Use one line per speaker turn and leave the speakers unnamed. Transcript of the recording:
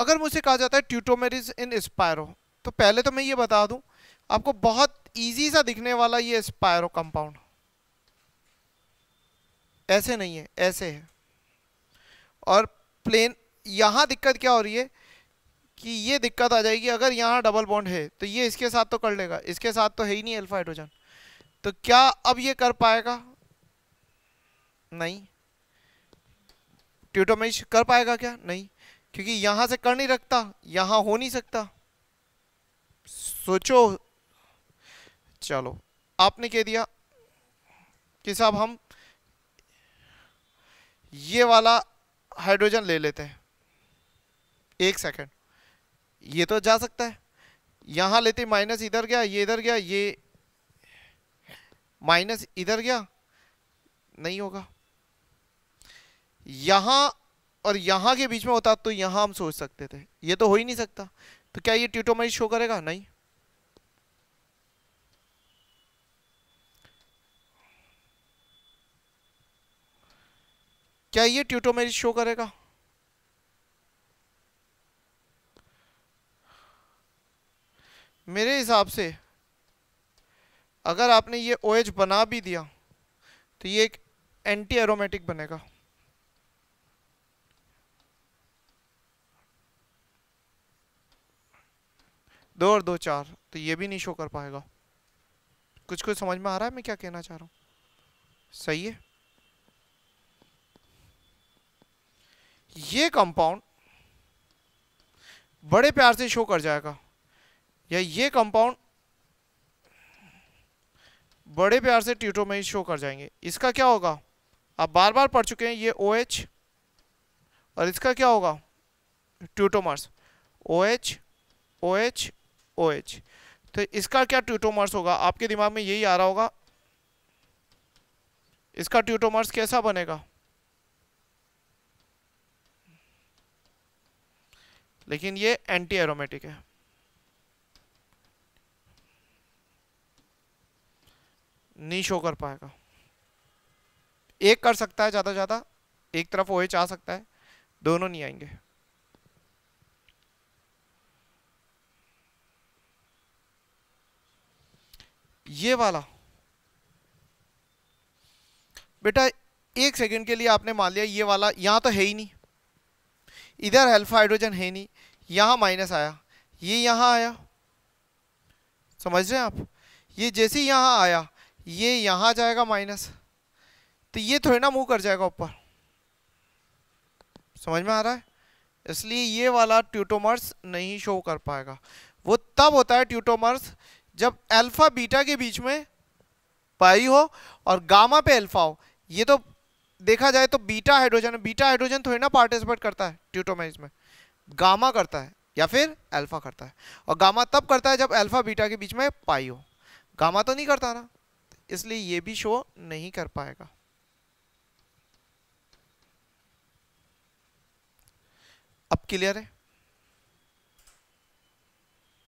अगर मुझसे कहा जाता है ट्यूटोमेरिज इन स्पायरो तो पहले तो मैं ये बता दूं आपको बहुत ईजी सा दिखने वाला ये स्पायरो कंपाउंड ऐसे नहीं है ऐसे है और प्लेन यहाँ दिक्कत क्या हो रही है कि ये दिक्कत आ जाएगी अगर यहाँ डबल बॉन्ड है तो ये इसके साथ तो कर लेगा इसके साथ तो है ही नहीं अल्फा हाइड्रोजन तो क्या अब ये कर पाएगा नहीं ट्यूटोमेश कर पाएगा क्या नहीं क्योंकि यहां से कर नहीं रखता यहां हो नहीं सकता सोचो चलो आपने कह दिया कि साहब हम ये वाला हाइड्रोजन ले लेते हैं एक सेकंड ये तो जा सकता है यहां लेते माइनस इधर गया ये इधर गया ये माइनस इधर गया नहीं होगा यहां और यहाँ के बीच में होता तो यहाँ हम सोच सकते थे ये तो हो ही नहीं सकता तो क्या ये ट्यूटोमाइज शो करेगा नहीं क्या ये ट्यूटोमेरिज शो करेगा मेरे हिसाब से अगर आपने ये ओ OH बना भी दिया तो ये एक एंटी एरोमेटिक बनेगा दो और दो चार तो ये भी नहीं शो कर पाएगा कुछ कुछ समझ में आ रहा है मैं क्या कहना चाह रहा हूँ सही है ये कंपाउंड बड़े प्यार से शो कर जाएगा या ये कंपाउंड बड़े प्यार से ट्यूटो में ही शो कर जाएंगे इसका क्या होगा आप बार बार पढ़ चुके हैं ये ओ OH और इसका क्या होगा tautomers O H O H O OH. तो इसका क्या ट्यूटोमर्स होगा आपके दिमाग में यही आ रहा होगा इसका ट्यूटोमर्स कैसा बनेगा लेकिन ये एंटी एरोमेटिक है नहीं शो कर पाएगा एक कर सकता है ज़्यादा ज़्यादा एक तरफ ओ एच आ सकता है दोनों नहीं आएंगे ये वाला बेटा एक सेकंड के लिए आपने मान लिया ये वाला यहाँ तो है ही नहीं इधर हेल्फ हाइड्रोजन है नहीं यहाँ माइनस आया ये यहाँ आया समझ रहे हैं आप ये जैसे ही यहाँ आया ये यहाँ जाएगा माइनस तो ये थोड़ी ना मूव कर जाएगा ऊपर समझ में आ रहा है इसलिए ये वाला ट्यूटोमर्स नहीं शो कर पाएगा वो तब होता है ट्यूटोमर्स जब अल्फा बीटा के बीच में पाई हो और गामा पे अल्फा हो ये तो देखा जाए तो बीटा हाइड्रोजन बीटा हाइड्रोजन थोड़ी ना पार्टिसिपेट करता है ट्यूटोमाइज में गामा करता है या फिर अल्फा करता है और गामा तब करता है जब अल्फा बीटा के बीच में पाई हो गामा तो नहीं करता ना इसलिए ये भी शो नहीं कर पाएगा अब क्लियर है